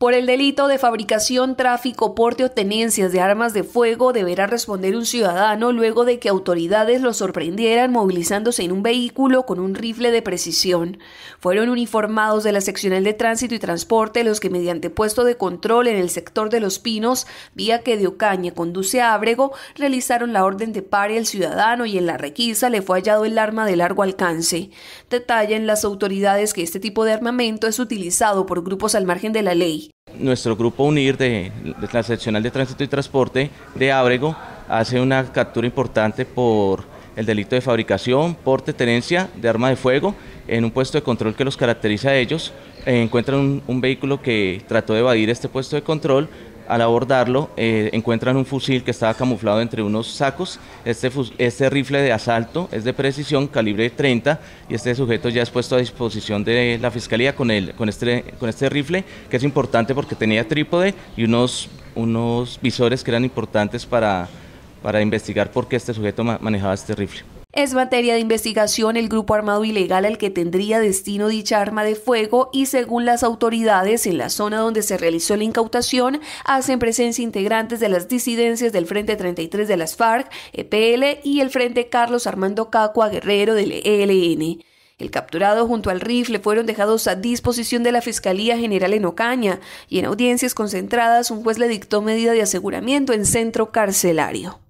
Por el delito de fabricación, tráfico, porte o tenencias de armas de fuego deberá responder un ciudadano luego de que autoridades lo sorprendieran movilizándose en un vehículo con un rifle de precisión. Fueron uniformados de la seccional de tránsito y transporte los que mediante puesto de control en el sector de Los Pinos, vía que de Ocaña conduce a Ábrego, realizaron la orden de pare al ciudadano y en la requisa le fue hallado el arma de largo alcance. Detallan las autoridades que este tipo de armamento es utilizado por grupos al margen de la ley. Nuestro grupo UNIR de, la seccional de tránsito y transporte de Ábrego hace una captura importante por el delito de fabricación, porte, tenencia de arma de fuego en un puesto de control que los caracteriza a ellos. Eh, encuentran un, vehículo que trató de evadir este puesto de control, al abordarlo eh, encuentran un fusil que estaba camuflado entre unos sacos. Este, este rifle de asalto es de precisión, calibre 30, y este sujeto ya es puesto a disposición de la fiscalía con, este, este, rifle, que es importante porque tenía trípode y unos, visores que eran importantes para investigar por qué este sujeto manejaba este rifle. Es materia de investigación el grupo armado ilegal al que tendría destino dicha arma de fuego y según las autoridades en la zona donde se realizó la incautación hacen presencia integrantes de las disidencias del Frente 33 de las FARC, EPL y el Frente Carlos Armando Cacua Guerrero del ELN. El capturado junto al rifle fueron dejados a disposición de la Fiscalía General en Ocaña y en audiencias concentradas un juez le dictó medida de aseguramiento en centro carcelario.